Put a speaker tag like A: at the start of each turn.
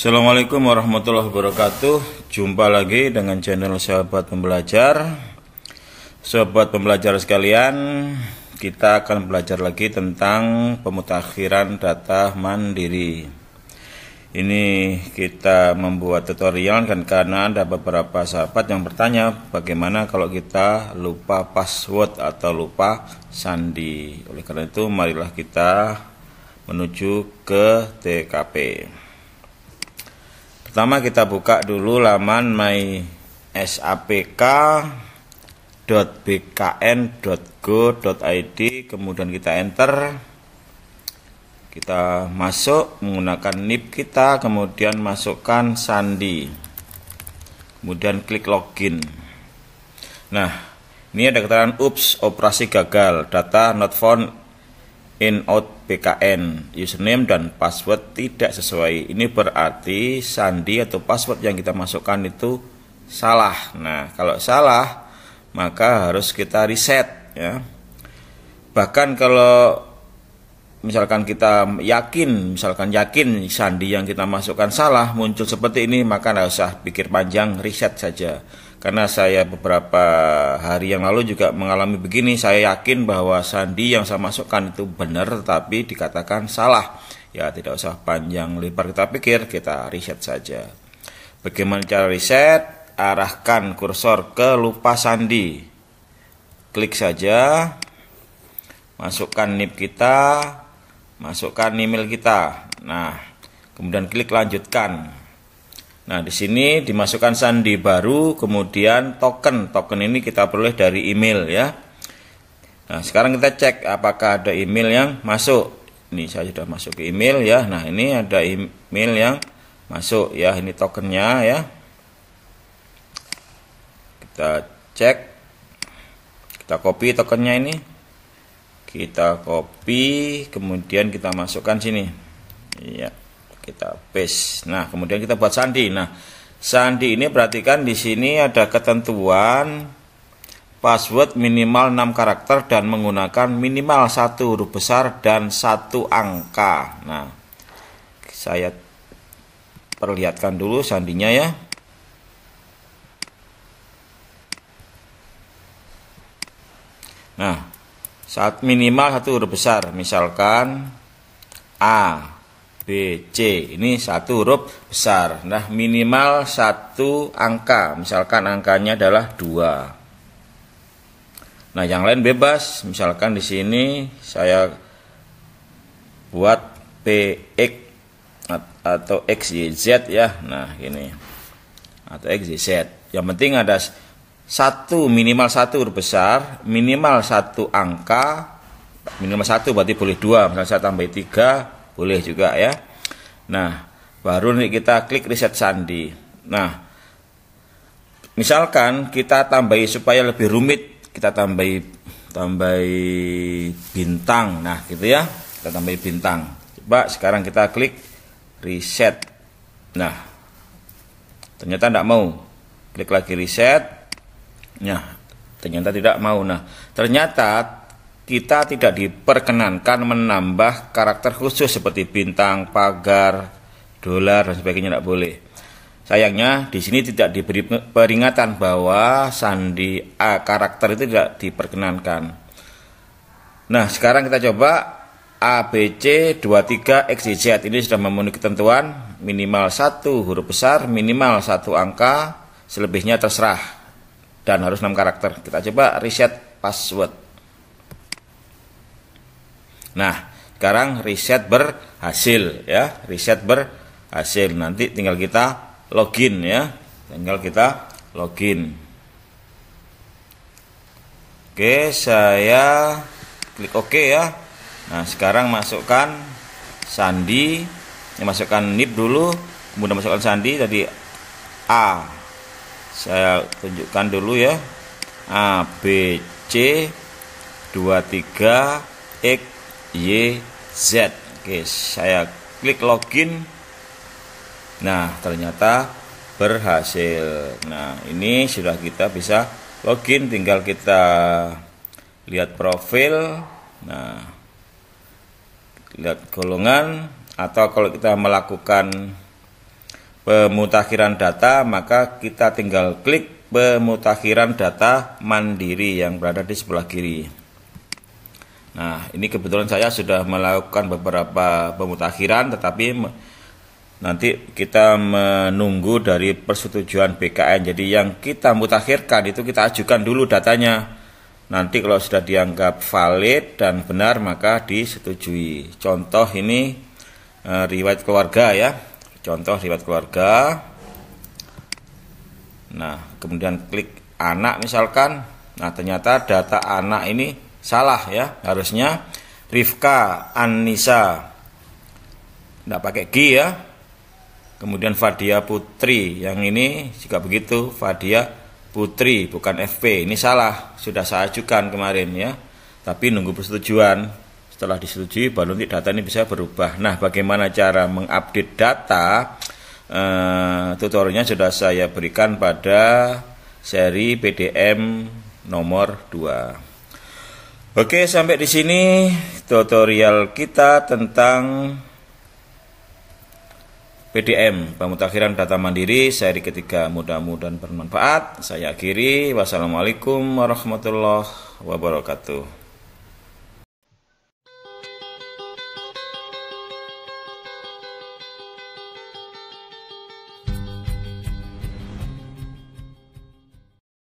A: Assalamualaikum warahmatullahi wabarakatuh Jumpa lagi dengan channel Sahabat Pembelajar Sahabat Pembelajar sekalian Kita akan belajar lagi tentang pemutakhiran data mandiri Ini kita membuat tutorial kan karena ada beberapa sahabat yang bertanya Bagaimana kalau kita lupa password atau lupa sandi Oleh karena itu marilah kita menuju ke TKP Pertama kita buka dulu laman my kemudian kita enter kita masuk menggunakan NIP kita kemudian masukkan sandi kemudian klik login nah ini ada keterangan ups operasi gagal data not found in out BKN, username dan password tidak sesuai. Ini berarti sandi atau password yang kita masukkan itu salah. Nah, kalau salah maka harus kita reset ya. Bahkan kalau misalkan kita yakin, misalkan yakin sandi yang kita masukkan salah muncul seperti ini, maka tidak usah pikir panjang, reset saja karena saya beberapa hari yang lalu juga mengalami begini saya yakin bahwa sandi yang saya masukkan itu benar tapi dikatakan salah ya tidak usah panjang lebar kita pikir kita riset saja bagaimana cara riset arahkan kursor ke lupa sandi klik saja masukkan NIP kita masukkan email kita nah kemudian klik lanjutkan Nah, di sini dimasukkan sandi baru, kemudian token. Token ini kita peroleh dari email ya. Nah, sekarang kita cek apakah ada email yang masuk. Ini saya sudah masuk ke email ya. Nah, ini ada email yang masuk ya. Ini tokennya ya. Kita cek. Kita copy tokennya ini. Kita copy, kemudian kita masukkan sini. Iya kita paste. Nah, kemudian kita buat sandi. Nah, sandi ini perhatikan di sini ada ketentuan password minimal 6 karakter dan menggunakan minimal satu huruf besar dan satu angka. Nah, saya perlihatkan dulu sandinya ya. Nah, saat minimal satu huruf besar, misalkan A. C. Ini satu huruf besar. Nah, minimal satu angka. Misalkan angkanya adalah dua Nah, yang lain bebas. Misalkan di sini saya buat PX atau XYZ ya. Nah, ini. Atau XYZ. Yang penting ada satu minimal satu huruf besar, minimal satu angka, minimal satu berarti boleh dua. Misalnya saya tambah tiga, boleh juga ya nah baru nih kita klik reset sandi nah misalkan kita tambahi supaya lebih rumit kita tambahi tambahi bintang nah gitu ya kita tambahi bintang coba sekarang kita klik reset nah ternyata tidak mau klik lagi reset nah ternyata tidak mau nah ternyata kita tidak diperkenankan menambah karakter khusus seperti bintang, pagar, dolar dan sebagainya tidak boleh. Sayangnya di sini tidak diberi peringatan bahwa sandi A karakter itu tidak diperkenankan. Nah, sekarang kita coba ABC 23 XYZ ini sudah memenuhi ketentuan minimal satu huruf besar, minimal satu angka, selebihnya terserah dan harus 6 karakter. Kita coba reset password. Nah, sekarang riset berhasil ya, riset berhasil. Nanti tinggal kita login ya. Tinggal kita login. Oke, saya klik OK ya. Nah, sekarang masukkan sandi, Ini masukkan NIP dulu, kemudian masukkan sandi tadi A. Saya tunjukkan dulu ya. A B C 23 X Y Z. Oke, saya klik login. Nah, ternyata berhasil. Nah, ini sudah kita bisa login tinggal kita lihat profil. Nah, lihat golongan atau kalau kita melakukan pemutakhiran data, maka kita tinggal klik pemutakhiran data mandiri yang berada di sebelah kiri. Nah, ini kebetulan saya sudah melakukan beberapa pemutakhiran tetapi nanti kita menunggu dari persetujuan BKN. Jadi yang kita mutakhirkan itu kita ajukan dulu datanya. Nanti kalau sudah dianggap valid dan benar maka disetujui. Contoh ini eh, riwayat keluarga ya. Contoh riwayat keluarga. Nah, kemudian klik anak misalkan. Nah, ternyata data anak ini Salah ya, harusnya Rifka Anissa. Tidak pakai G ya. Kemudian Fadia Putri. Yang ini jika begitu Fadia Putri bukan FP. Ini salah, sudah saya ajukan kemarin ya. Tapi nunggu persetujuan. Setelah disetujui baru nanti data ini bisa berubah. Nah, bagaimana cara mengupdate data? Eh, tutorialnya sudah saya berikan pada seri PDM nomor 2. Oke, sampai di sini tutorial kita tentang PDM, pemutakhiran data mandiri seri ketiga. Mudah-mudahan bermanfaat. Saya akhiri. Wassalamualaikum warahmatullahi wabarakatuh.